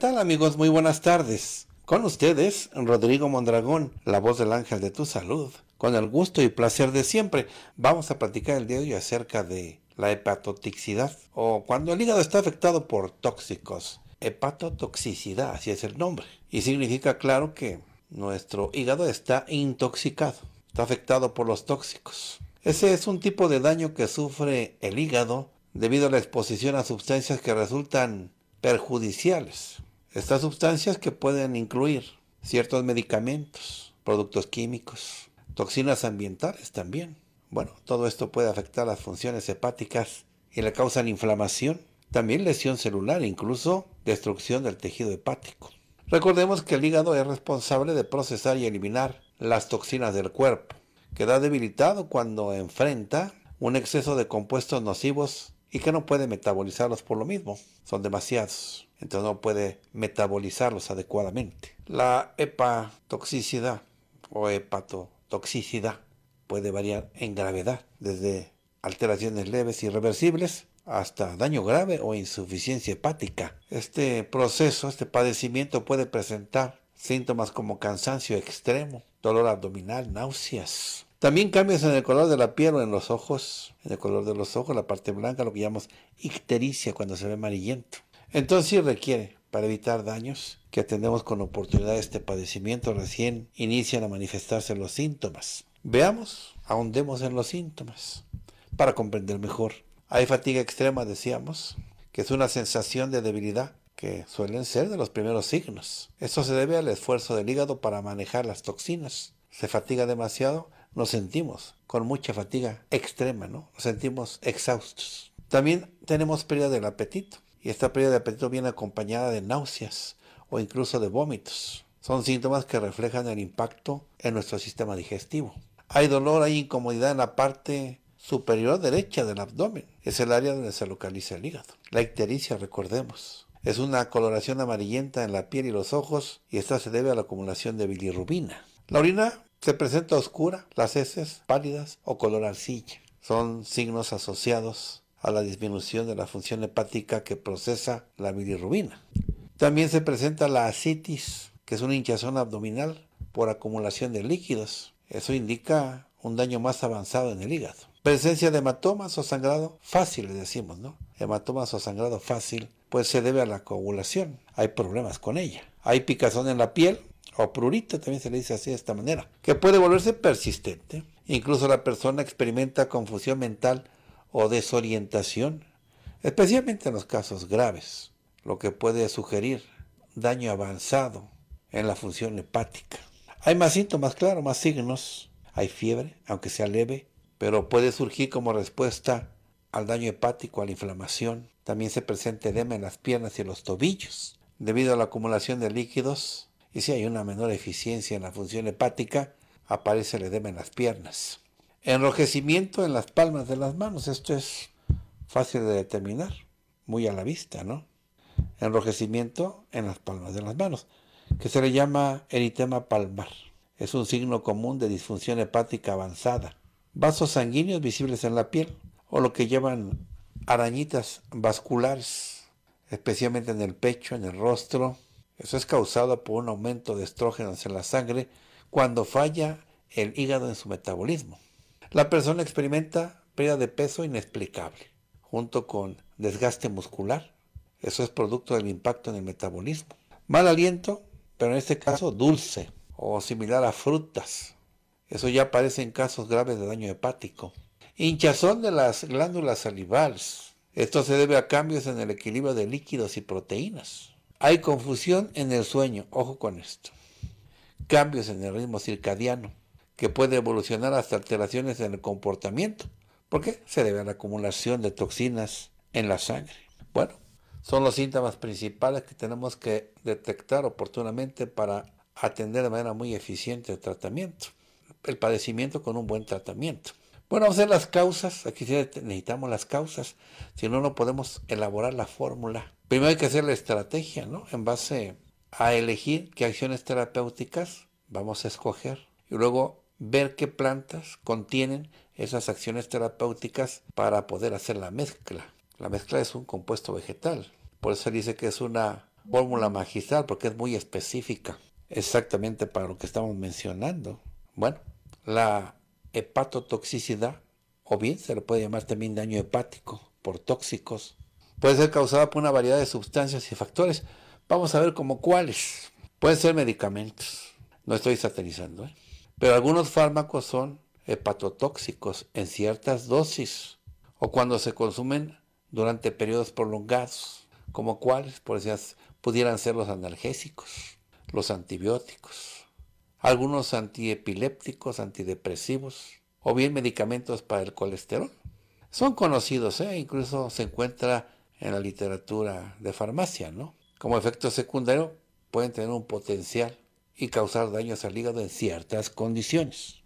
tal amigos? Muy buenas tardes. Con ustedes, Rodrigo Mondragón, la voz del ángel de tu salud. Con el gusto y placer de siempre, vamos a platicar el día de hoy acerca de la hepatotoxicidad o cuando el hígado está afectado por tóxicos. Hepatotoxicidad, así es el nombre. Y significa, claro, que nuestro hígado está intoxicado, está afectado por los tóxicos. Ese es un tipo de daño que sufre el hígado debido a la exposición a sustancias que resultan perjudiciales estas sustancias que pueden incluir ciertos medicamentos, productos químicos, toxinas ambientales también. Bueno, todo esto puede afectar las funciones hepáticas y le causan inflamación, también lesión celular, incluso destrucción del tejido hepático. Recordemos que el hígado es responsable de procesar y eliminar las toxinas del cuerpo. Queda debilitado cuando enfrenta un exceso de compuestos nocivos y que no puede metabolizarlos por lo mismo. Son demasiados. Entonces no puede metabolizarlos adecuadamente. La hepatoxicidad o hepatotoxicidad puede variar en gravedad, desde alteraciones leves irreversibles hasta daño grave o insuficiencia hepática. Este proceso, este padecimiento puede presentar síntomas como cansancio extremo, dolor abdominal, náuseas, también cambios en el color de la piel o en los ojos, en el color de los ojos, la parte blanca, lo que llamamos ictericia cuando se ve amarillento. Entonces sí requiere, para evitar daños, que atendemos con oportunidad este padecimiento, recién inician a manifestarse los síntomas. Veamos, ahondemos en los síntomas para comprender mejor. Hay fatiga extrema, decíamos, que es una sensación de debilidad que suelen ser de los primeros signos. Esto se debe al esfuerzo del hígado para manejar las toxinas. Se fatiga demasiado nos sentimos con mucha fatiga extrema, ¿no? Nos sentimos exhaustos. También tenemos pérdida del apetito y esta pérdida de apetito viene acompañada de náuseas o incluso de vómitos. Son síntomas que reflejan el impacto en nuestro sistema digestivo. Hay dolor, hay incomodidad en la parte superior derecha del abdomen. Es el área donde se localiza el hígado. La ictericia, recordemos. Es una coloración amarillenta en la piel y los ojos y esta se debe a la acumulación de bilirrubina. La orina se presenta oscura, las heces pálidas o color arcilla. Son signos asociados a la disminución de la función hepática que procesa la bilirrubina. También se presenta la ascitis, que es una hinchazón abdominal por acumulación de líquidos. Eso indica un daño más avanzado en el hígado. Presencia de hematomas o sangrado fácil, le decimos, ¿no? Hematomas o sangrado fácil, pues se debe a la coagulación. Hay problemas con ella. Hay picazón en la piel, o prurito, también se le dice así de esta manera, que puede volverse persistente. Incluso la persona experimenta confusión mental o desorientación, especialmente en los casos graves, lo que puede sugerir daño avanzado en la función hepática. Hay más síntomas, claro, más signos. Hay fiebre, aunque sea leve, pero puede surgir como respuesta al daño hepático, a la inflamación. También se presenta edema en las piernas y los tobillos, debido a la acumulación de líquidos y si hay una menor eficiencia en la función hepática, aparece el edema en las piernas. Enrojecimiento en las palmas de las manos, esto es fácil de determinar, muy a la vista, ¿no? Enrojecimiento en las palmas de las manos, que se le llama eritema palmar. Es un signo común de disfunción hepática avanzada. Vasos sanguíneos visibles en la piel, o lo que llevan arañitas vasculares, especialmente en el pecho, en el rostro, eso es causado por un aumento de estrógenos en la sangre cuando falla el hígado en su metabolismo. La persona experimenta pérdida de peso inexplicable, junto con desgaste muscular. Eso es producto del impacto en el metabolismo. Mal aliento, pero en este caso dulce o similar a frutas. Eso ya aparece en casos graves de daño hepático. Hinchazón de las glándulas salivales. Esto se debe a cambios en el equilibrio de líquidos y proteínas. Hay confusión en el sueño, ojo con esto. Cambios en el ritmo circadiano, que puede evolucionar hasta alteraciones en el comportamiento, porque se debe a la acumulación de toxinas en la sangre. Bueno, son los síntomas principales que tenemos que detectar oportunamente para atender de manera muy eficiente el tratamiento, el padecimiento con un buen tratamiento. Bueno, vamos a ver las causas, aquí necesitamos las causas, si no, no podemos elaborar la fórmula Primero hay que hacer la estrategia, ¿no? En base a elegir qué acciones terapéuticas vamos a escoger. Y luego ver qué plantas contienen esas acciones terapéuticas para poder hacer la mezcla. La mezcla es un compuesto vegetal. Por eso dice que es una fórmula magistral, porque es muy específica, exactamente para lo que estamos mencionando. Bueno, la hepatotoxicidad, o bien se le puede llamar también daño hepático por tóxicos, Puede ser causada por una variedad de sustancias y factores. Vamos a ver como cuáles. Pueden ser medicamentos. No estoy satanizando. ¿eh? Pero algunos fármacos son hepatotóxicos en ciertas dosis o cuando se consumen durante periodos prolongados, como cuáles por pudieran ser los analgésicos, los antibióticos, algunos antiepilépticos, antidepresivos o bien medicamentos para el colesterol. Son conocidos, ¿eh? incluso se encuentra en la literatura de farmacia, ¿no? Como efecto secundario, pueden tener un potencial y causar daños al hígado en ciertas condiciones.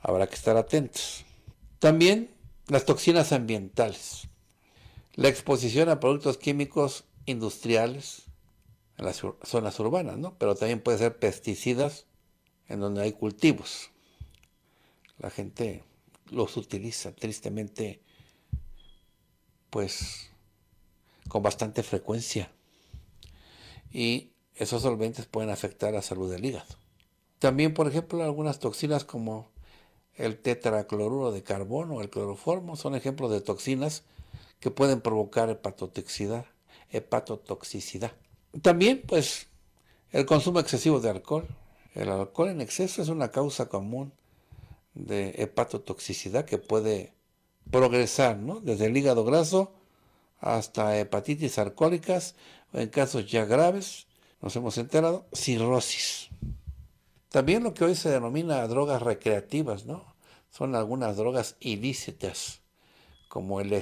Habrá que estar atentos. También las toxinas ambientales. La exposición a productos químicos industriales en las zonas urbanas, ¿no? Pero también puede ser pesticidas en donde hay cultivos. La gente los utiliza tristemente, pues con bastante frecuencia. Y esos solventes pueden afectar la salud del hígado. También, por ejemplo, algunas toxinas como el tetracloruro de carbono o el cloroformo son ejemplos de toxinas que pueden provocar hepatotoxicidad. También, pues, el consumo excesivo de alcohol. El alcohol en exceso es una causa común de hepatotoxicidad que puede progresar desde el hígado graso hasta hepatitis alcohólicas, o en casos ya graves, nos hemos enterado, cirrosis. También lo que hoy se denomina drogas recreativas, ¿no? Son algunas drogas ilícitas, como el,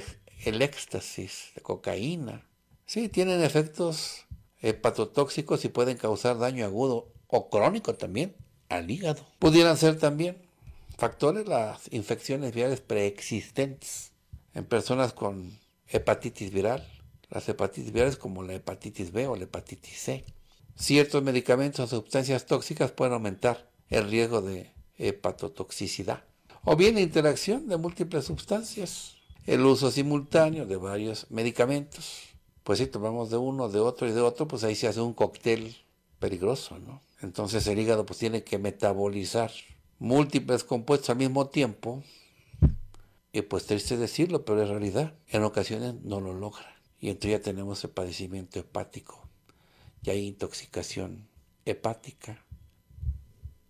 éxtasis, la cocaína. Sí, tienen efectos hepatotóxicos y pueden causar daño agudo o crónico también al hígado. Pudieran ser también factores las infecciones virales preexistentes en personas con hepatitis viral. Las hepatitis virales como la hepatitis B o la hepatitis C. Ciertos medicamentos o sustancias tóxicas pueden aumentar el riesgo de hepatotoxicidad. O bien interacción de múltiples sustancias. El uso simultáneo de varios medicamentos. Pues si tomamos de uno, de otro y de otro, pues ahí se hace un cóctel peligroso, Entonces el hígado pues tiene que metabolizar múltiples compuestos al mismo tiempo y pues triste decirlo, pero es realidad. En ocasiones no lo logra. Y entonces ya tenemos el padecimiento hepático. Ya hay intoxicación hepática.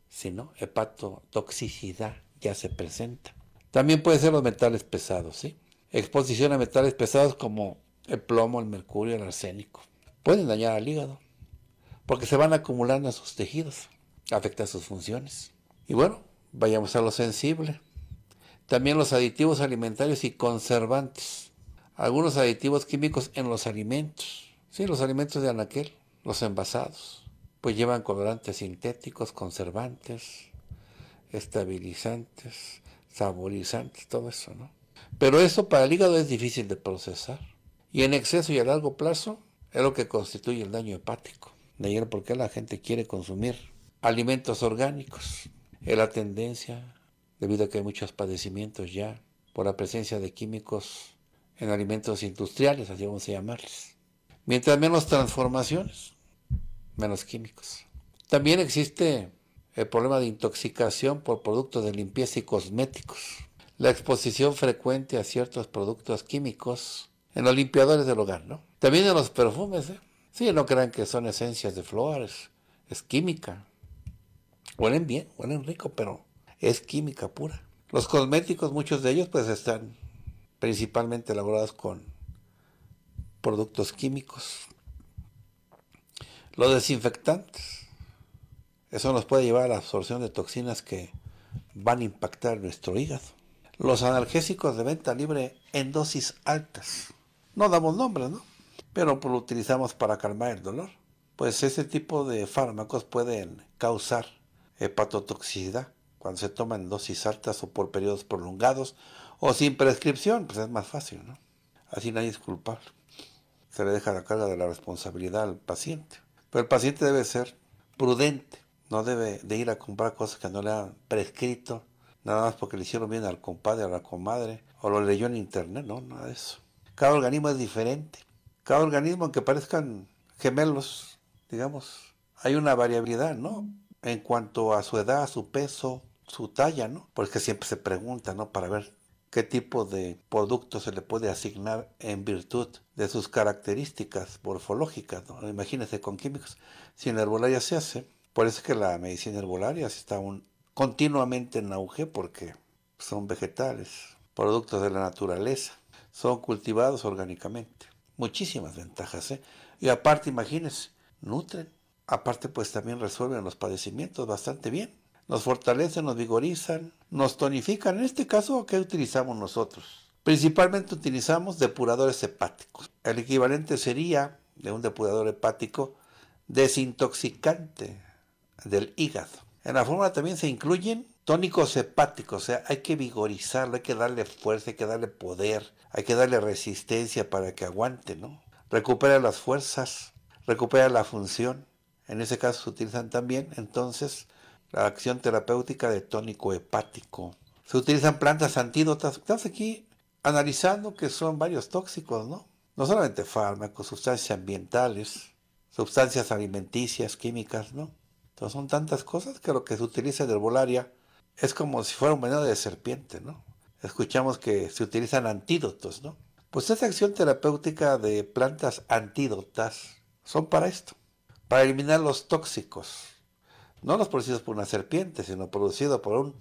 Si no, hepatotoxicidad ya se presenta. También pueden ser los metales pesados, ¿sí? Exposición a metales pesados como el plomo, el mercurio, el arsénico. Pueden dañar al hígado porque se van acumulando en sus tejidos, afecta sus funciones. Y bueno, vayamos a lo sensible. También los aditivos alimentarios y conservantes. Algunos aditivos químicos en los alimentos. Sí, los alimentos de anaquel, los envasados. Pues llevan colorantes sintéticos, conservantes, estabilizantes, saborizantes, todo eso, ¿no? Pero eso para el hígado es difícil de procesar. Y en exceso y a largo plazo es lo que constituye el daño hepático. De ahí por qué la gente quiere consumir alimentos orgánicos. Es la tendencia debido a que hay muchos padecimientos ya por la presencia de químicos en alimentos industriales, así vamos a llamarles. Mientras menos transformaciones, menos químicos. También existe el problema de intoxicación por productos de limpieza y cosméticos. La exposición frecuente a ciertos productos químicos en los limpiadores del hogar, ¿no? También en los perfumes, ¿eh? Sí, no crean que son esencias de flores, es química. Huelen bien, huelen rico, pero es química pura. Los cosméticos, muchos de ellos, pues están principalmente elaborados con productos químicos. Los desinfectantes, eso nos puede llevar a la absorción de toxinas que van a impactar nuestro hígado. Los analgésicos de venta libre en dosis altas. No damos nombres, ¿no? Pero pues, lo utilizamos para calmar el dolor. Pues ese tipo de fármacos pueden causar hepatotoxicidad cuando se toman dosis altas o por periodos prolongados o sin prescripción, pues es más fácil, ¿no? Así nadie es culpable. Se le deja la carga de la responsabilidad al paciente. Pero el paciente debe ser prudente, no debe de ir a comprar cosas que no le han prescrito, nada más porque le hicieron bien al compadre, a la comadre, o lo leyó en internet, no, nada de eso. Cada organismo es diferente. Cada organismo, aunque parezcan gemelos, digamos, hay una variabilidad, ¿no? En cuanto a su edad, a su peso, su talla, ¿no? Porque siempre se pregunta, ¿no? Para ver qué tipo de producto se le puede asignar en virtud de sus características morfológicas, ¿no? Imagínense con químicos. Si en herbolaria se hace, por eso es que la medicina herbolaria está un, continuamente en auge porque son vegetales, productos de la naturaleza, son cultivados orgánicamente. Muchísimas ventajas, ¿eh? Y aparte, imagínense, nutren. Aparte, pues también resuelven los padecimientos bastante bien nos fortalecen, nos vigorizan, nos tonifican. En este caso, ¿qué utilizamos nosotros? Principalmente utilizamos depuradores hepáticos. El equivalente sería de un depurador hepático desintoxicante del hígado. En la fórmula también se incluyen tónicos hepáticos, o sea, hay que vigorizarlo, hay que darle fuerza, hay que darle poder, hay que darle resistencia para que aguante, ¿no? Recupera las fuerzas, recupera la función. En ese caso se utilizan también entonces la acción terapéutica de tónico hepático. Se utilizan plantas antídotas. Estamos aquí analizando que son varios tóxicos, ¿no? No solamente fármacos, sustancias ambientales, sustancias alimenticias, químicas, ¿no? Entonces son tantas cosas que lo que se utiliza en herbolaria es como si fuera un veneno de serpiente, ¿no? Escuchamos que se utilizan antídotos, ¿no? Pues esta acción terapéutica de plantas antídotas son para esto, para eliminar los tóxicos, no los producidos por una serpiente, sino producido por un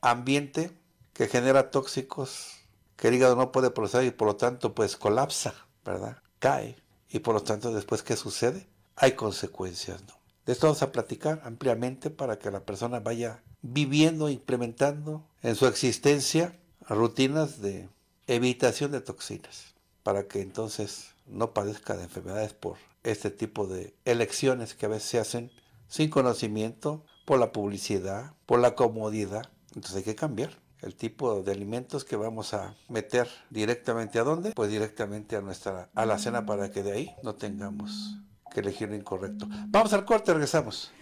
ambiente que genera tóxicos que el hígado no puede procesar y por lo tanto pues colapsa, ¿verdad? Cae. Y por lo tanto después, ¿qué sucede? Hay consecuencias, ¿no? De esto vamos a platicar ampliamente para que la persona vaya viviendo, implementando en su existencia rutinas de evitación de toxinas, para que entonces no padezca de enfermedades por este tipo de elecciones que a veces se hacen sin conocimiento, por la publicidad, por la comodidad. Entonces hay que cambiar el tipo de alimentos que vamos a meter directamente a dónde, pues directamente a nuestra a la cena para que de ahí no tengamos que elegir lo incorrecto. Vamos al corte, regresamos.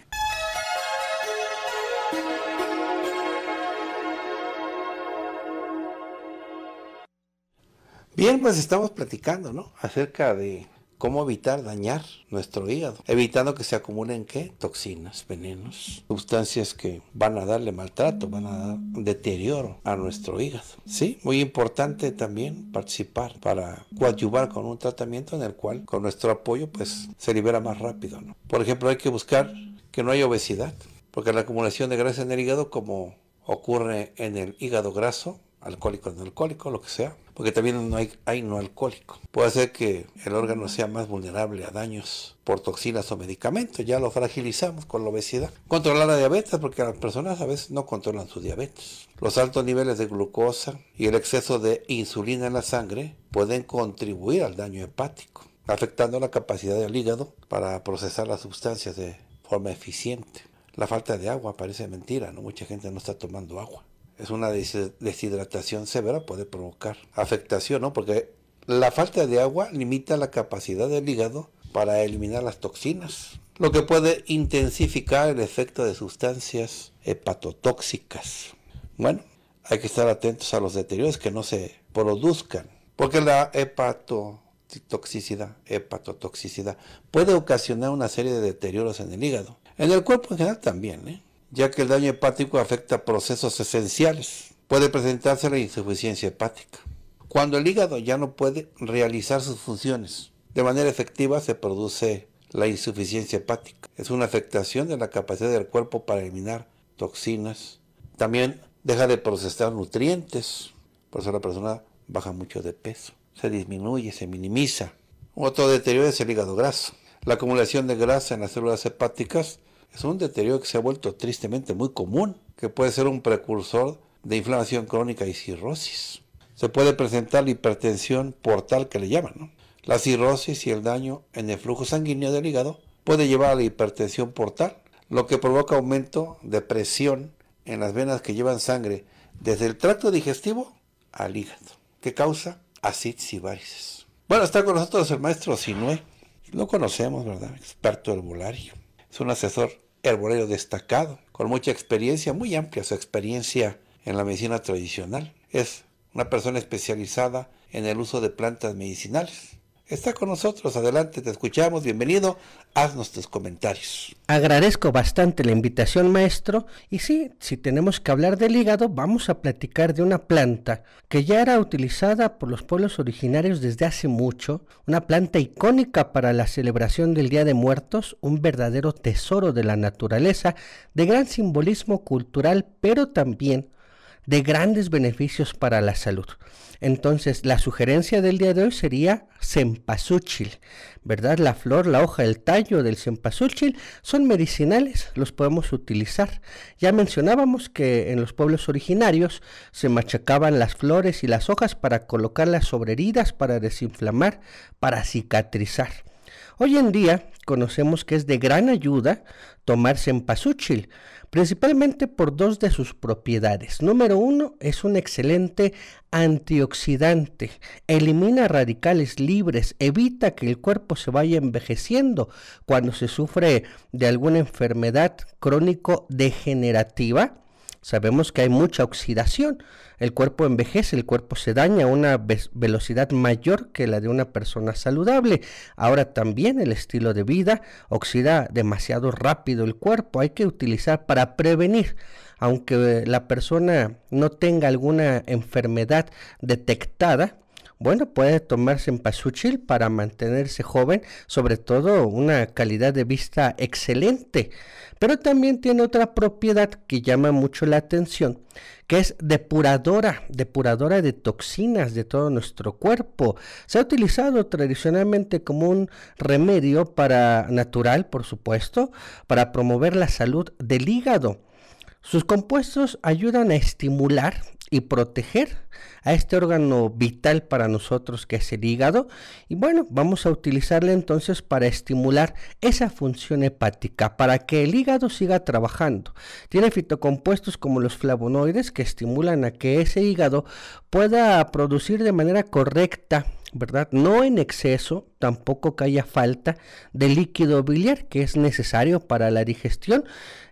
Bien, pues estamos platicando, ¿no? Acerca de ¿Cómo evitar dañar nuestro hígado? Evitando que se acumulen qué? Toxinas, venenos, sustancias que van a darle maltrato, van a dar deterioro a nuestro hígado. Sí, muy importante también participar para coadyuvar con un tratamiento en el cual con nuestro apoyo pues se libera más rápido. Por ejemplo, hay que buscar que no haya obesidad, porque la acumulación de grasa en el hígado como ocurre en el hígado graso alcohólico no alcohólico, lo que sea, porque también no hay, no alcohólico. Puede ser que el órgano sea más vulnerable a daños por toxinas o medicamentos, ya lo fragilizamos con la obesidad. Controlar la diabetes, porque las personas a veces no controlan su diabetes. Los altos niveles de glucosa y el exceso de insulina en la sangre pueden contribuir al daño hepático, afectando la capacidad del hígado para procesar las sustancias de forma eficiente. La falta de agua parece mentira, ¿no? Mucha gente no está tomando agua es una deshidratación severa, puede provocar afectación, ¿no? Porque la falta de agua limita la capacidad del hígado para eliminar las toxinas, lo que puede intensificar el efecto de sustancias hepatotóxicas. Bueno, hay que estar atentos a los deterioros que no se produzcan, porque la hepatotoxicidad, hepatotoxicidad puede ocasionar una serie de deterioros en el hígado, en el cuerpo en general también, ¿eh? ya que el daño hepático afecta procesos esenciales. Puede presentarse la insuficiencia hepática. Cuando el hígado ya no puede realizar sus funciones de manera efectiva, se produce la insuficiencia hepática. Es una afectación de la capacidad del cuerpo para eliminar toxinas. También deja de procesar nutrientes. Por eso la persona baja mucho de peso. Se disminuye, se minimiza. Otro deterioro es el hígado graso. La acumulación de grasa en las células hepáticas es un deterioro que se ha vuelto tristemente muy común, que puede ser un precursor de inflamación crónica y cirrosis. Se puede presentar la hipertensión portal que le llaman. La cirrosis y el daño en el flujo sanguíneo del hígado puede llevar a la hipertensión portal, lo que provoca aumento de presión en las venas que llevan sangre desde el tracto digestivo al hígado, que causa ascitis y varices. Bueno, está con nosotros el maestro Sinué. Lo conocemos, ¿verdad? Experto herbolario. Es un asesor herbolero destacado, con mucha experiencia, muy amplia su experiencia en la medicina tradicional. Es una persona especializada en el uso de plantas medicinales está con nosotros. Adelante, te escuchamos, bienvenido, haznos tus comentarios. Agradezco bastante la invitación, maestro. Y sí, si tenemos que hablar del hígado, vamos a platicar de una planta que ya era utilizada por los pueblos originarios desde hace mucho, una planta icónica para la celebración del Día de Muertos, un verdadero tesoro de la naturaleza, de gran simbolismo cultural, pero también de grandes beneficios para la salud. Entonces, la sugerencia del día de hoy sería cempasúchil, ¿verdad? La flor, la hoja, el tallo del cempasúchil son medicinales, los podemos utilizar. Ya mencionábamos que en los pueblos originarios se machacaban las flores y las hojas para colocarlas sobre heridas, para desinflamar, para cicatrizar. Hoy en día conocemos que es de gran ayuda tomar cempasúchil principalmente por dos de sus propiedades. Número uno, es un excelente antioxidante, elimina radicales libres, evita que el cuerpo se vaya envejeciendo cuando se sufre de alguna enfermedad crónico-degenerativa Sabemos que hay mucha oxidación. El cuerpo envejece, el cuerpo se daña a una velocidad mayor que la de una persona saludable. Ahora también el estilo de vida oxida demasiado rápido el cuerpo. Hay que utilizar para prevenir. Aunque la persona no tenga alguna enfermedad detectada, bueno, puede tomarse en pasuchil para mantenerse joven, sobre todo una calidad de vista excelente. Pero también tiene otra propiedad que llama mucho la atención, que es depuradora, depuradora de toxinas de todo nuestro cuerpo. Se ha utilizado tradicionalmente como un remedio para natural, por supuesto, para promover la salud del hígado. Sus compuestos ayudan a estimular y proteger a este órgano vital para nosotros que es el hígado. Y bueno, vamos a utilizarle entonces para estimular esa función hepática, para que el hígado siga trabajando. Tiene fitocompuestos como los flavonoides que estimulan a que ese hígado pueda producir de manera correcta ¿verdad? No en exceso, tampoco que haya falta de líquido biliar que es necesario para la digestión,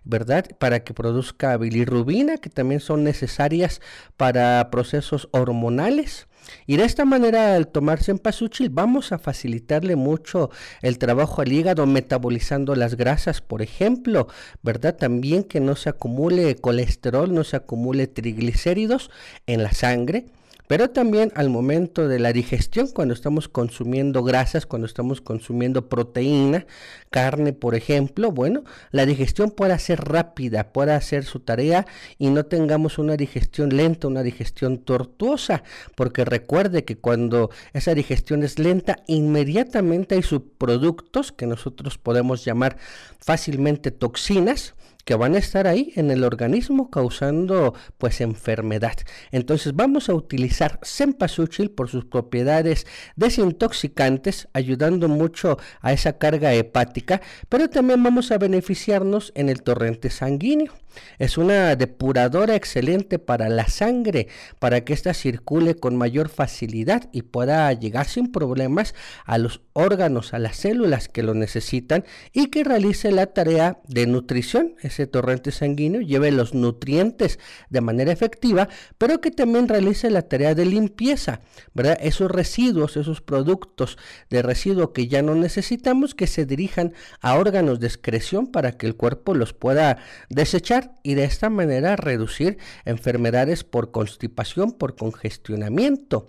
¿verdad? Para que produzca bilirrubina, que también son necesarias para procesos hormonales. Y de esta manera, al tomarse en pasuchil, vamos a facilitarle mucho el trabajo al hígado metabolizando las grasas, por ejemplo, ¿verdad? También que no se acumule colesterol, no se acumule triglicéridos en la sangre pero también al momento de la digestión, cuando estamos consumiendo grasas, cuando estamos consumiendo proteína, carne, por ejemplo, bueno, la digestión pueda ser rápida, pueda hacer su tarea y no tengamos una digestión lenta, una digestión tortuosa, porque recuerde que cuando esa digestión es lenta, inmediatamente hay subproductos que nosotros podemos llamar fácilmente toxinas, que van a estar ahí en el organismo causando pues enfermedad. Entonces vamos a utilizar cempasúchil por sus propiedades desintoxicantes, ayudando mucho a esa carga hepática, pero también vamos a beneficiarnos en el torrente sanguíneo. Es una depuradora excelente para la sangre, para que ésta circule con mayor facilidad y pueda llegar sin problemas a los órganos, a las células que lo necesitan y que realice la tarea de nutrición. Ese torrente sanguíneo lleve los nutrientes de manera efectiva, pero que también realice la tarea de limpieza, ¿verdad? Esos residuos, esos productos de residuo que ya no necesitamos que se dirijan a órganos de excreción para que el cuerpo los pueda desechar y de esta manera reducir enfermedades por constipación, por congestionamiento.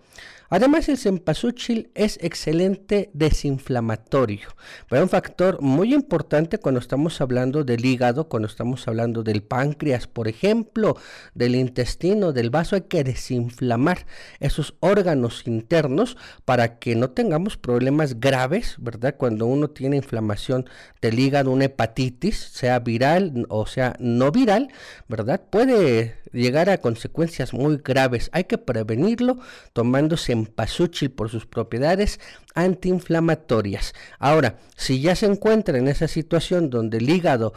Además, el cempasúchil es excelente desinflamatorio, pero un factor muy importante cuando estamos hablando del hígado, cuando estamos hablando del páncreas, por ejemplo, del intestino, del vaso, hay que desinflamar esos órganos internos para que no tengamos problemas graves, ¿verdad? Cuando uno tiene inflamación del hígado, una hepatitis, sea viral o sea no viral, ¿verdad? Puede llegar a consecuencias muy graves. Hay que prevenirlo tomándose cempasúchil por sus propiedades antiinflamatorias. Ahora, si ya se encuentra en esa situación donde el hígado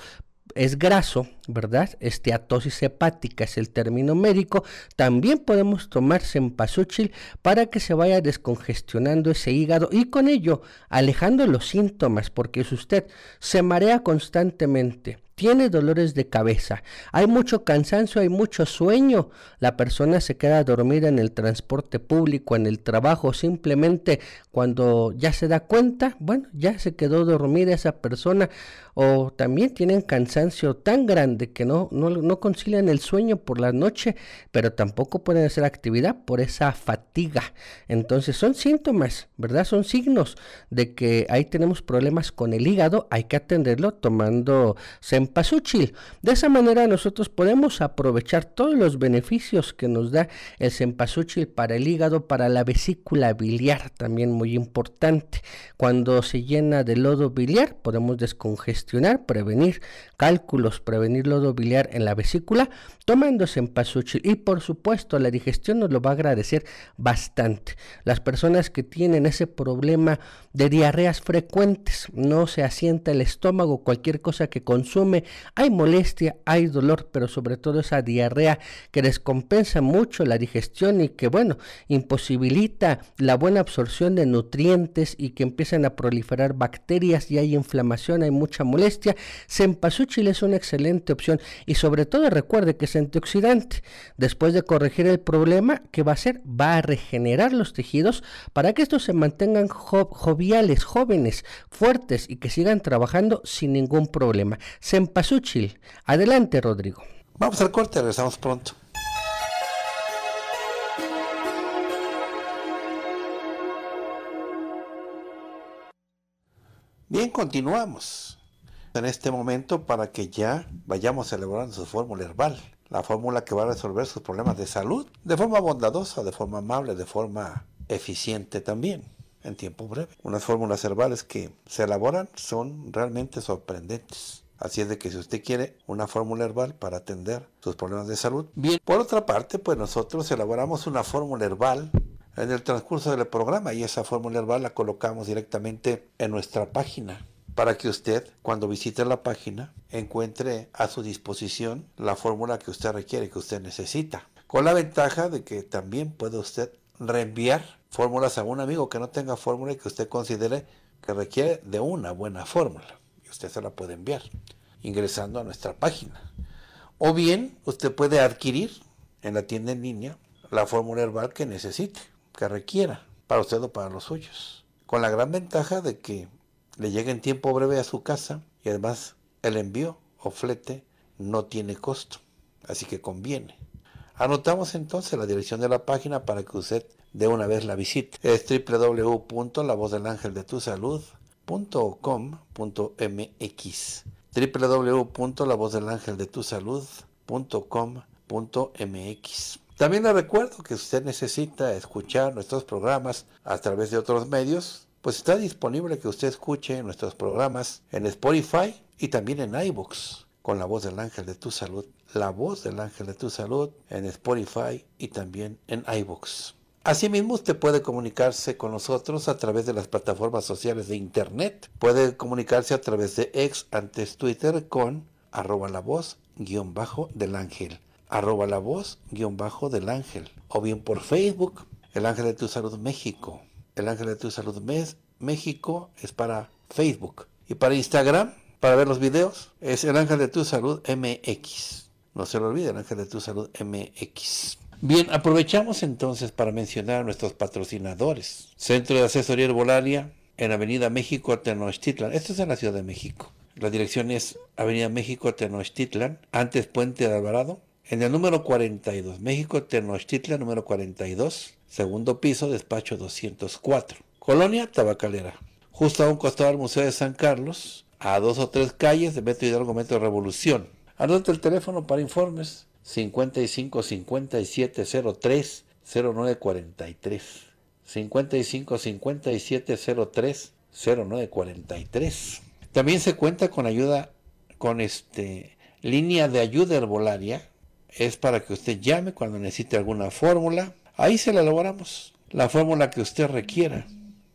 es graso, ¿verdad? Esteatosis hepática es el término médico. También podemos tomarse en cempasúchil para que se vaya descongestionando ese hígado y con ello alejando los síntomas, porque si usted se marea constantemente, tiene dolores de cabeza, hay mucho cansancio, hay mucho sueño, la persona se queda dormida en el transporte público, en el trabajo, simplemente cuando ya se da cuenta, bueno, ya se quedó dormida esa persona o también tienen cansancio tan grande de que no, no, concilian el sueño por la noche, pero tampoco pueden hacer actividad por esa fatiga. Entonces son síntomas, ¿verdad? Son signos de que ahí tenemos problemas con el hígado, hay que atenderlo tomando sempasúchil. De esa manera nosotros podemos aprovechar todos los beneficios que nos da el sempasúchil para el hígado, para la vesícula biliar, también muy importante. Cuando se llena de lodo biliar, podemos descongestionar, prevenir cálculos, prevenir lodo biliar en la vesícula, tomando sempasúchil y por supuesto la digestión nos lo va a agradecer bastante. Las personas que tienen ese problema de diarreas frecuentes, no se asienta el estómago, cualquier cosa que consume, hay molestia, hay dolor, pero sobre todo esa diarrea que descompensa mucho la digestión y que bueno, imposibilita la buena absorción de nutrientes y que empiezan a proliferar bacterias y hay inflamación, hay mucha molestia. Cempasúchil es un excelente opción y sobre todo recuerde que es antioxidante. Después de corregir el problema, que va a hacer? Va a regenerar los tejidos para que estos se mantengan joviales, jóvenes, fuertes y que sigan trabajando sin ningún problema. Sempasuchil, adelante Rodrigo. Vamos al corte, regresamos pronto. Bien, continuamos en este momento para que ya vayamos elaborando su fórmula herbal, la fórmula que va a resolver sus problemas de salud de forma bondadosa, de forma amable, de forma eficiente también, en tiempo breve. Unas fórmulas herbales que se elaboran son realmente sorprendentes. Así es de que si usted quiere una fórmula herbal para atender sus problemas de salud, bien. Por otra parte, pues nosotros elaboramos una fórmula herbal en el transcurso del programa y esa fórmula herbal la colocamos directamente en nuestra página para que usted cuando visite la página encuentre a su disposición la fórmula que usted requiere, que usted necesita. Con la ventaja de que también puede usted reenviar fórmulas a un amigo que no tenga fórmula y que usted considere que requiere de una buena fórmula. Y usted se la puede enviar ingresando a nuestra página. O bien usted puede adquirir en la tienda en línea la fórmula herbal que necesite, que requiera, para usted o para los suyos. Con la gran ventaja de que le llega en tiempo breve a su casa y además el envío o flete no tiene costo, así que conviene. Anotamos entonces la dirección de la página para que usted de una vez la visite. Es www.lavozdelangeldetusalud.com.mx www.lavozdelangeldetusalud.com.mx También le recuerdo que usted necesita escuchar nuestros programas a través de otros medios pues está disponible que usted escuche nuestros programas en Spotify y también en iBooks con la voz del ángel de tu salud. La voz del ángel de tu salud en Spotify y también en iBooks. Asimismo, usted puede comunicarse con nosotros a través de las plataformas sociales de Internet. Puede comunicarse a través de ex antes Twitter con arroba la voz guión bajo del ángel. Arroba la voz guión bajo del ángel. O bien por Facebook, el ángel de tu salud México el Ángel de tu Salud México es para Facebook. Y para Instagram, para ver los videos, es El Ángel de tu Salud MX. No se lo olvide, El Ángel de tu Salud MX. Bien, aprovechamos entonces para mencionar a nuestros patrocinadores. Centro de Asesoría Herbolaria en Avenida México Tenochtitlan. Esto es en la Ciudad de México. La dirección es Avenida México Tenochtitlan, antes Puente de Alvarado, en el número 42. México Tenochtitlan número 42 segundo piso, despacho 204. Colonia Tabacalera. Justo a un costado del Museo de San Carlos, a dos o tres calles de Metro Hidalgo Metro Revolución. Anote el teléfono para informes 55 57 03 09 55 57 03 09 También se cuenta con ayuda, con este, línea de ayuda herbolaria. Es para que usted llame cuando necesite alguna fórmula, Ahí se la elaboramos. La fórmula que usted requiera.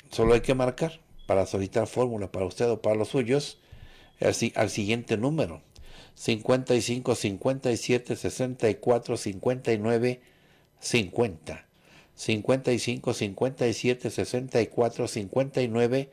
Solo hay que marcar para solicitar fórmula para usted o para los suyos al, al siguiente número. 55 57 64 59 50. 55 57 64 59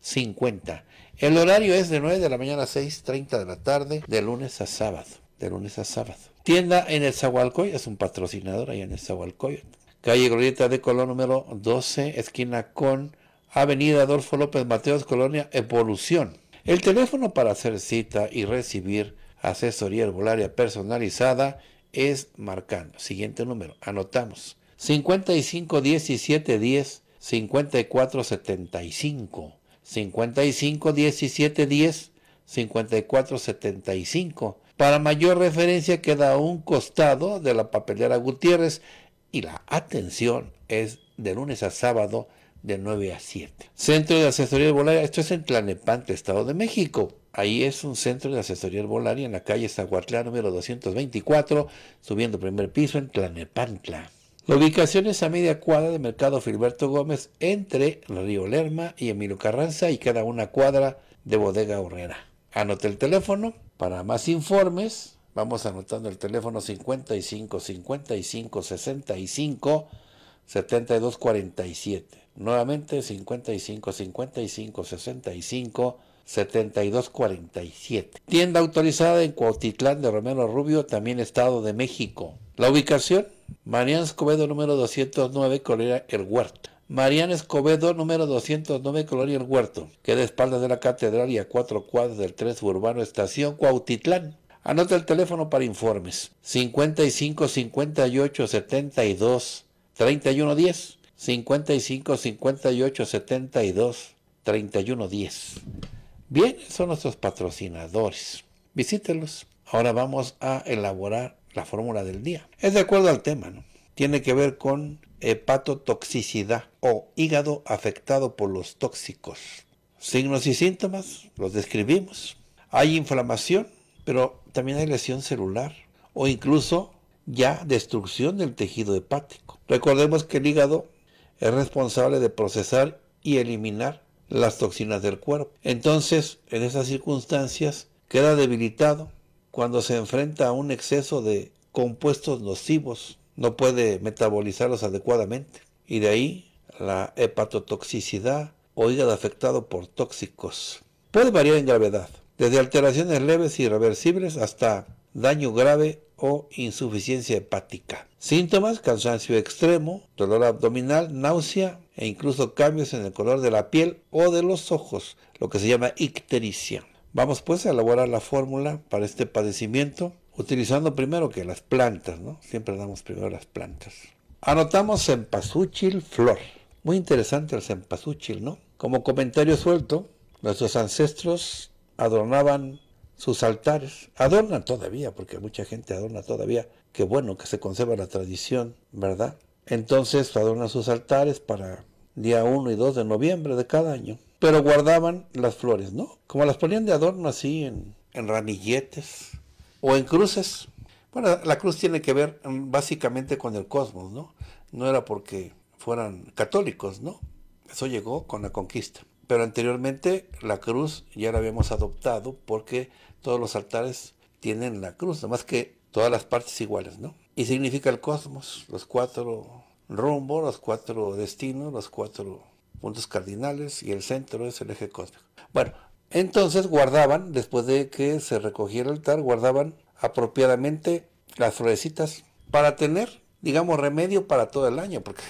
50. El horario es de 9 de la mañana a 6.30 de la tarde, de lunes a sábado. De lunes a sábado. Tienda en el Zahualcoy, es un patrocinador ahí en el Zahualcoy calle Glorieta de Colón número 12, esquina con Avenida Adolfo López Mateos, Colonia Evolución. El teléfono para hacer cita y recibir asesoría herbolaria personalizada es marcando. Siguiente número, anotamos. 55 17 10 54 75 55 17 10 54 75 para mayor referencia queda un costado de la papelera Gutiérrez y la atención es de lunes a sábado de 9 a 7. Centro de Asesoría Herbolaria, esto es en Tlanepantla, Estado de México. Ahí es un centro de asesoría herbolaria en la calle Zaguatlán número 224, subiendo primer piso en Tlanepantla. La ubicación es a media cuadra de Mercado Filberto Gómez entre Río Lerma y Emilio Carranza y cada una cuadra de Bodega Horrera. Anote el teléfono para más informes Vamos anotando el teléfono 55 55 65 72 47. Nuevamente 55 55 65 72 47. Tienda autorizada en Cuautitlán de Romero Rubio, también Estado de México. La ubicación, Marián Escobedo número 209, Colonia El Huerto. Mariana Escobedo, número 209, Colonia El Huerto. Queda a espaldas de la catedral y a cuatro cuadras del 3 Urbano Estación Cuautitlán. Anota el teléfono para informes. 55 58 72 31 10. 55 58 72 31 10. Bien, son nuestros patrocinadores. Visítelos. Ahora vamos a elaborar la fórmula del día. Es de acuerdo al tema, ¿no? Tiene que ver con hepatotoxicidad o hígado afectado por los tóxicos. Signos y síntomas los describimos. Hay inflamación, pero también hay lesión celular o incluso ya destrucción del tejido hepático. Recordemos que el hígado es responsable de procesar y eliminar las toxinas del cuerpo. Entonces, en esas circunstancias, queda debilitado cuando se enfrenta a un exceso de compuestos nocivos. No puede metabolizarlos adecuadamente. Y de ahí la hepatotoxicidad o hígado afectado por tóxicos. Puede variar en gravedad desde alteraciones leves y irreversibles hasta daño grave o insuficiencia hepática. Síntomas, cansancio extremo, dolor abdominal, náusea e incluso cambios en el color de la piel o de los ojos, lo que se llama ictericia. Vamos pues a elaborar la fórmula para este padecimiento utilizando primero que las plantas, ¿no? Siempre damos primero las plantas. Anotamos cempasúchil flor. Muy interesante el cempasúchil, ¿no? Como comentario suelto, nuestros ancestros adornaban sus altares, adornan todavía, porque mucha gente adorna todavía, qué bueno que se conserva la tradición, ¿verdad? Entonces adornan sus altares para día 1 y 2 de noviembre de cada año, pero guardaban las flores, ¿no? Como las ponían de adorno así en, en ramilletes o en cruces. Bueno, la cruz tiene que ver mm, básicamente con el cosmos, ¿no? No era porque fueran católicos, ¿no? Eso llegó con la conquista. Pero anteriormente la cruz ya la habíamos adoptado porque todos los altares tienen la cruz, nada más que todas las partes iguales, ¿no? Y significa el cosmos, los cuatro rumbo, los cuatro destinos, los cuatro puntos cardinales y el centro es el eje cósmico. Bueno, entonces guardaban, después de que se recogiera el altar, guardaban apropiadamente las florecitas para tener, digamos, remedio para todo el año, porque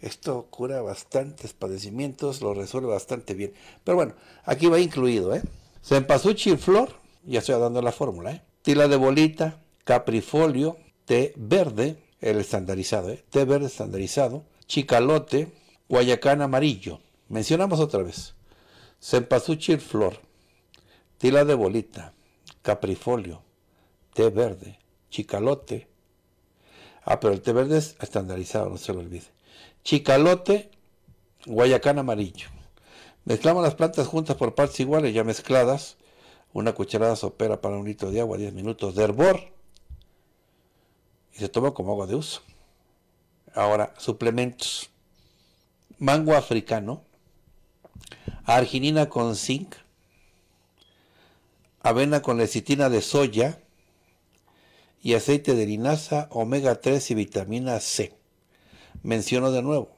esto cura bastantes padecimientos, lo resuelve bastante bien. Pero bueno, aquí va incluido, ¿eh? Cempasúchil flor, ya estoy dando la fórmula, ¿eh? Tila de bolita, caprifolio, té verde, el estandarizado, ¿eh? Té verde estandarizado, chicalote, guayacán amarillo. Mencionamos otra vez. Cempasúchil flor, tila de bolita, caprifolio, té verde, chicalote. Ah, pero el té verde es estandarizado, no se lo olvide Chicalote, guayacán amarillo. Mezclamos las plantas juntas por partes iguales, ya mezcladas. Una cucharada sopera para un litro de agua, 10 minutos de hervor. Y se toma como agua de uso. Ahora, suplementos. Mango africano. Arginina con zinc. Avena con lecitina de soya. Y aceite de linaza, omega 3 y vitamina C. Menciono de nuevo,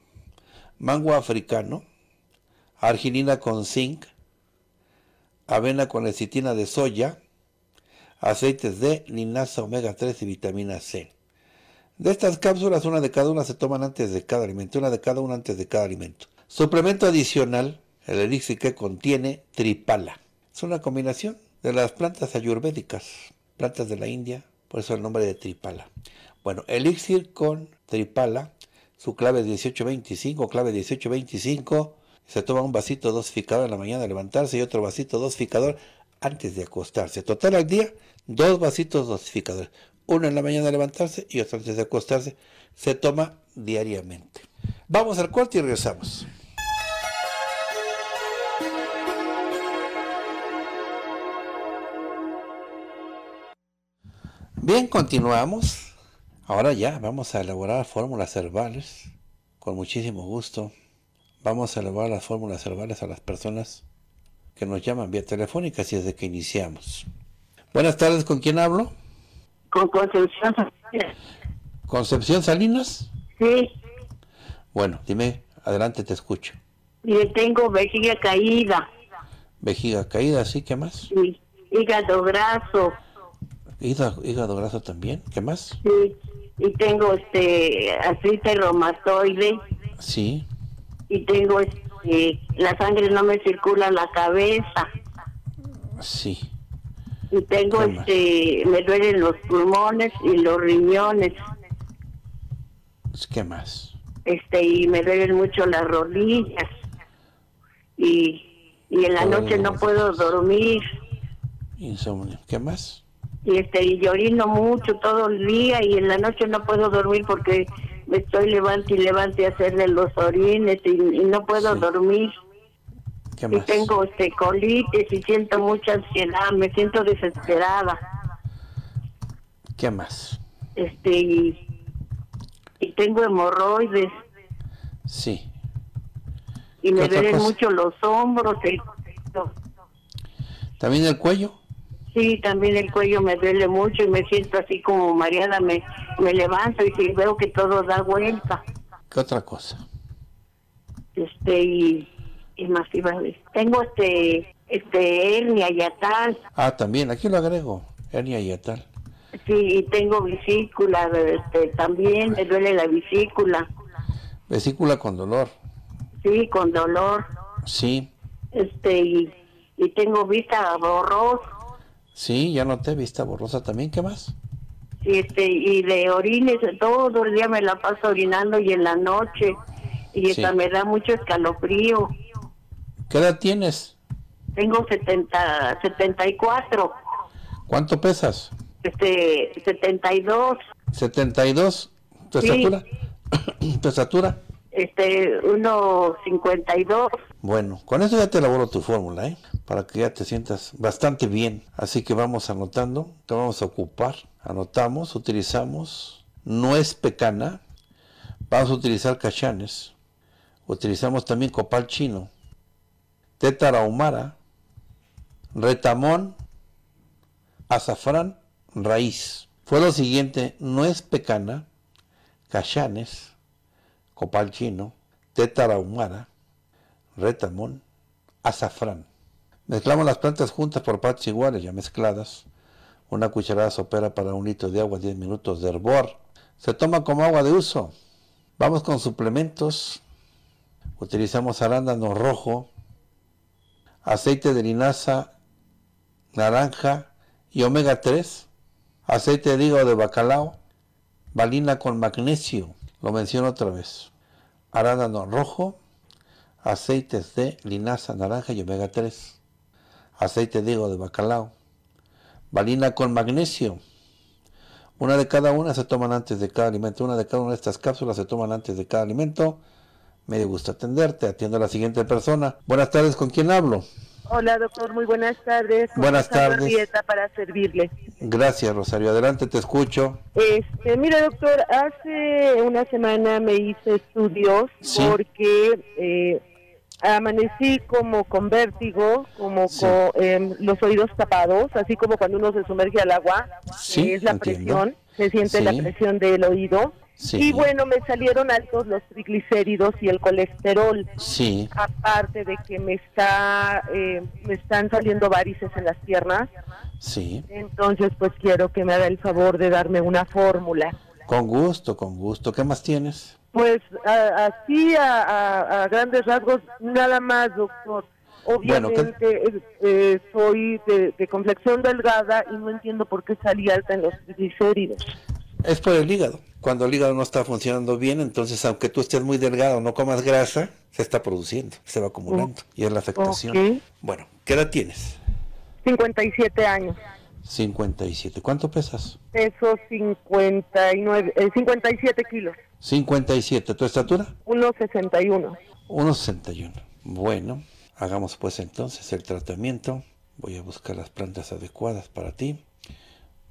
mango africano, arginina con zinc, avena con lecitina de soya, aceites de linaza, omega 3 y vitamina C. De estas cápsulas, una de cada una se toman antes de cada alimento, una de cada una antes de cada alimento. Suplemento adicional, el elixir que contiene tripala. Es una combinación de las plantas ayurvédicas, plantas de la India, por eso el nombre de tripala. Bueno, elixir con tripala su clave 1825, clave 1825. Se toma un vasito dosificador en la mañana de levantarse y otro vasito dosificador antes de acostarse. Total al día, dos vasitos dosificadores. Uno en la mañana de levantarse y otro antes de acostarse. Se toma diariamente. Vamos al cuarto y regresamos. Bien, continuamos. Ahora ya vamos a elaborar fórmulas herbales con muchísimo gusto. Vamos a elaborar las fórmulas herbales a las personas que nos llaman vía telefónica desde que iniciamos. Buenas tardes, ¿con quién hablo? Con Concepción Salinas. ¿Concepción Salinas? Sí. Bueno, dime, adelante, te escucho. tengo vejiga caída. Vejiga caída, ¿sí? ¿Qué más? Sí. Hígado graso. Hígado, hígado graso también, ¿qué más? Sí y tengo este artritis reumatoide. Sí. Y tengo este, la sangre no me circula en la cabeza. Sí. Y tengo este, me duelen los pulmones y los riñones. Pues, ¿Qué más? Este, y me duelen mucho las rodillas. Y, y en la noche no puedo dormir. Insomnio. ¿Qué más? y este y llorino mucho todo el día y en la noche no puedo dormir porque me estoy levante y levante a hacerle los orines y, no puedo dormir y tengo este colitis y siento mucha ansiedad me siento desesperada qué más este y, tengo hemorroides sí y me duele mucho los hombros el... también el cuello Sí, también el cuello me duele mucho y me siento así como mareada, me, me levanto y veo que todo da vuelta. ¿Qué otra cosa? Este, y, y más Tengo este, este hernia y atal. Ah, también, aquí lo agrego, hernia y Sí, y tengo vesícula, este, también me duele la vesícula. Vesícula con dolor. Sí, con dolor. Sí. Este, y, y tengo vista borrosa. Sí, ya noté vista borrosa también. ¿Qué más? Sí, este, y de orines, todo el día me la paso orinando y en la noche. Y esta me da mucho escalofrío. ¿Qué edad tienes? Tengo 70, 74. ¿Cuánto pesas? Este, 72. ¿72? ¿Tu estatura? ¿Tu estatura? Este, 1,52. Bueno, con eso ya te elaboro tu fórmula, ¿eh? para que ya te sientas bastante bien. Así que vamos anotando, te vamos a ocupar. Anotamos, utilizamos nuez pecana, vamos a utilizar cachanes, utilizamos también copal chino, tétara humara, retamón, azafrán, raíz. Fue lo siguiente, nuez pecana, cachanes, copal chino, tétara humara, retamón, azafrán. Mezclamos las plantas juntas por partes iguales, ya mezcladas. Una cucharada sopera para un litro de agua, 10 minutos de hervor. Se toma como agua de uso. Vamos con suplementos. Utilizamos arándano rojo, aceite de linaza, naranja y omega 3, aceite de hígado de bacalao, valina con magnesio, lo menciono otra vez, arándano rojo, aceites de linaza, naranja y omega 3 aceite digo de bacalao, valina con magnesio. Una de cada una se toman antes de cada alimento. Una de cada una de estas cápsulas se toman antes de cada alimento. Me gusta atenderte. Atiendo a la siguiente persona. Buenas tardes, ¿con quién hablo? Hola, doctor. Muy buenas tardes. Buenas tardes. Dieta para servirle. Gracias, Rosario. Adelante, te escucho. Este, mira, doctor, hace una semana me hice estudios porque eh, Amanecí como con vértigo, como con em, los oídos tapados, así como cuando uno se sumerge al agua, sí, es la presión, se siente la presión del oído. Y bueno, me salieron altos los triglicéridos y el colesterol. Sí. Aparte de que me está eh, me están saliendo varices en las piernas. Sí. Entonces, pues quiero que me haga el favor de darme una fórmula. Con gusto, con gusto. ¿Qué más tienes? Pues así a, grandes rasgos, nada más, doctor. Obviamente eh, eh, soy de, complexión delgada y no entiendo por qué salí alta en los triglicéridos. Es por el hígado. Cuando el hígado no está funcionando bien, entonces aunque tú estés muy delgado, no comas grasa, se está produciendo, se va acumulando y es la afectación. Bueno, ¿qué edad tienes? 57 años. 57. ¿Cuánto pesas? Peso 59, 57 eh, kilos. 57. ¿Tu estatura? 1,61. 1,61. Bueno, hagamos pues entonces el tratamiento. Voy a buscar las plantas adecuadas para ti.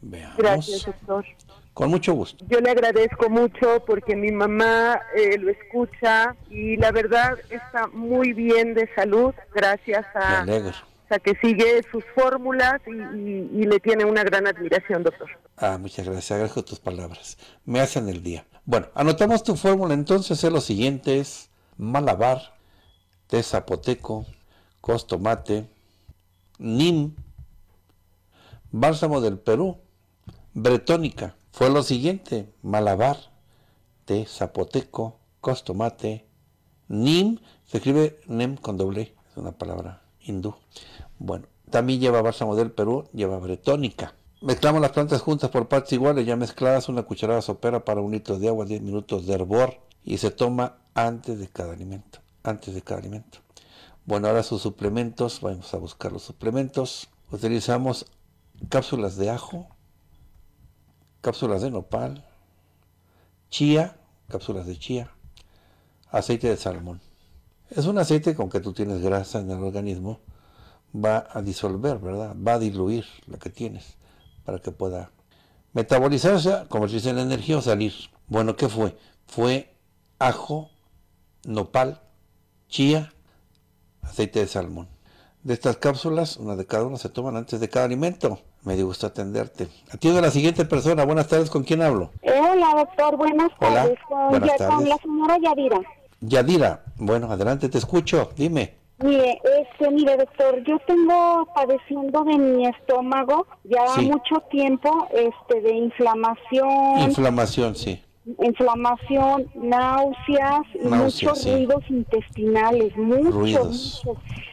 Veamos. Gracias, doctor. Con mucho gusto. Yo le agradezco mucho porque mi mamá eh, lo escucha y la verdad está muy bien de salud gracias a, que sigue sus fórmulas y, le tiene una gran admiración, doctor. Ah, muchas gracias, agradezco tus palabras. Me hacen el día. Bueno, anotamos tu fórmula entonces, es lo siguiente, es malabar, té zapoteco, costomate, nim, bálsamo del Perú, bretónica. Fue lo siguiente, malabar, té zapoteco, costomate, nim, se escribe nem con doble, e, es una palabra hindú. Bueno, también lleva bálsamo del Perú, lleva bretónica. Mezclamos las plantas juntas por partes iguales, ya mezcladas, una cucharada sopera para un litro de agua, 10 minutos de hervor y se toma antes de cada alimento. Antes de cada alimento. Bueno, ahora sus suplementos, vamos a buscar los suplementos. Utilizamos cápsulas de ajo, cápsulas de nopal, chía, cápsulas de chía, aceite de salmón. Es un aceite con que tú tienes grasa en el organismo, va a disolver, ¿verdad? Va a diluir la que tienes para que pueda metabolizarse, convertirse en energía o salir. Bueno, ¿qué fue? Fue ajo, nopal, chía, aceite de salmón. De estas cápsulas, una de cada una se toman antes de cada alimento. Me dio gusto atenderte. Atiendo a la siguiente persona. Buenas tardes, ¿con quién hablo? Eh, hola, doctor. Buenas tardes. Con, buenas tardes. con la señora Yadira. Yadira, bueno, adelante, te escucho, dime. Mire, este, mire, doctor, yo tengo padeciendo de mi estómago ya mucho tiempo, este, de inflamación. Inflamación, sí inflamación, náuseas, y muchos ruidos intestinales, muchos,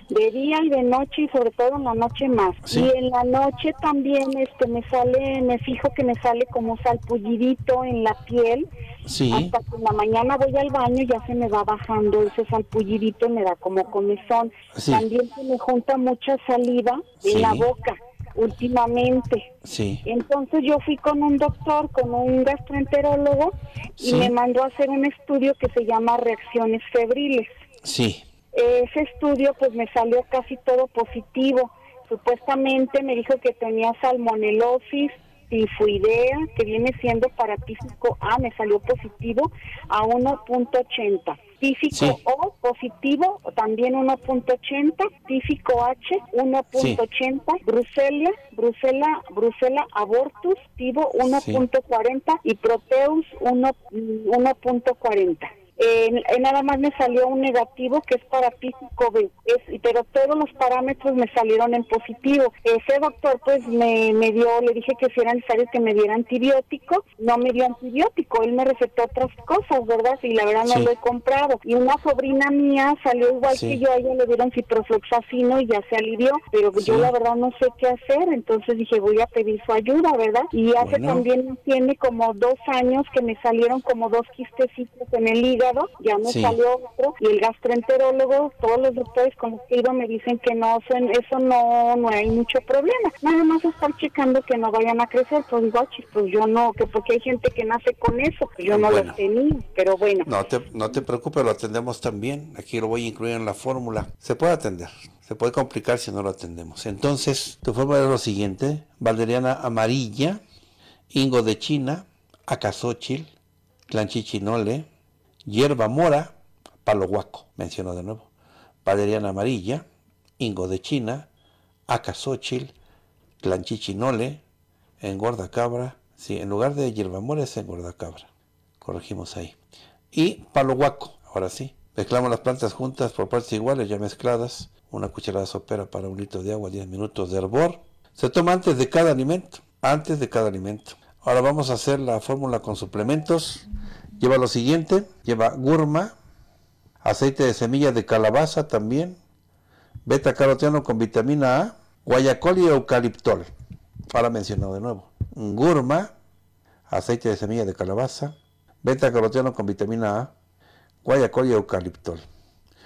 de día y de noche y sobre todo en la noche más. Y en la noche también este me sale, me fijo que me sale como salpullidito en la piel. Hasta que en la mañana voy al baño y ya se me va bajando ese salpullidito, me da como comezón. También se me junta mucha saliva en la boca últimamente. Sí. Entonces yo fui con un doctor, con un gastroenterólogo, y me mandó a hacer un estudio que se llama reacciones febriles. Sí. Ese estudio pues me salió casi todo positivo. Supuestamente me dijo que tenía salmonelosis, tifoidea, que viene siendo pisco. A, ah, me salió positivo a 1.80 tífico O positivo, también 1.80, tífico H 1.80, brucelia, Bruselia, Brusela, abortus, tivo 1.40 y Proteus 1.40 nada más me salió un negativo que es para físico B, pero todos los parámetros me salieron en positivo. Ese doctor pues me, dio, le dije que si era necesario que me diera antibiótico, no me dio antibiótico, él me recetó otras cosas, ¿verdad? Y la verdad no lo he comprado. Y una sobrina mía salió igual que yo, a ella le dieron ciprofloxacino y ya se alivió, pero yo la verdad no sé qué hacer, entonces dije voy a pedir su ayuda, ¿verdad? Y hace también tiene como dos años que me salieron como dos quistecitos en el hígado ya me salió otro, y el gastroenterólogo, todos los doctores conocidos me dicen que no, eso no, no hay mucho problema. Nada más estar checando que no vayan a crecer, pues gochis, pues yo no, que porque hay gente que nace con eso, que pues, yo no lo tenía, pero bueno. No te, no te preocupes, lo atendemos también, aquí lo voy a incluir en la fórmula, se puede atender. Se puede complicar si no lo atendemos. Entonces, tu fórmula es lo siguiente: valeriana amarilla, ingo de China, acasochil, clanchichinole, hierba mora, palo guaco, menciono de nuevo, paderiana amarilla, ingo de China, acasóchil, clanchichinole, engorda cabra, sí, en lugar de hierba mora es engorda cabra, corregimos ahí, y palo guaco, ahora sí. Mezclamos las plantas juntas por partes iguales, ya mezcladas, una cucharada sopera para un litro de agua, 10 minutos de hervor. Se toma antes de cada alimento, antes de cada alimento. Ahora vamos a hacer la fórmula con suplementos Lleva lo siguiente, lleva gurma, aceite de semilla de calabaza también, beta caroteno con vitamina A, guayacol y eucaliptol. Ahora mencionado de nuevo. Gurma, aceite de semilla de calabaza, beta caroteno con vitamina A, guayacol y eucaliptol.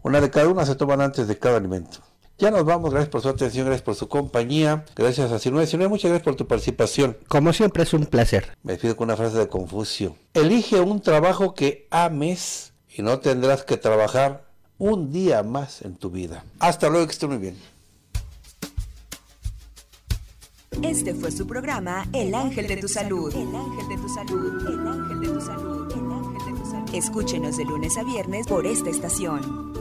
Una de cada una se toman antes de cada alimento. Ya nos vamos, gracias por su atención, gracias por su compañía, gracias a Sinue. Sinue, muchas gracias por tu participación. Como siempre es un placer. Me despido con una frase de Confucio. Elige un trabajo que ames y no tendrás que trabajar un día más en tu vida. Hasta luego, que esté muy bien. Este fue su programa El Ángel de tu Salud. El Ángel de tu Salud. El Ángel de tu Salud. El Ángel de tu Salud. Escúchenos de lunes a viernes por esta estación.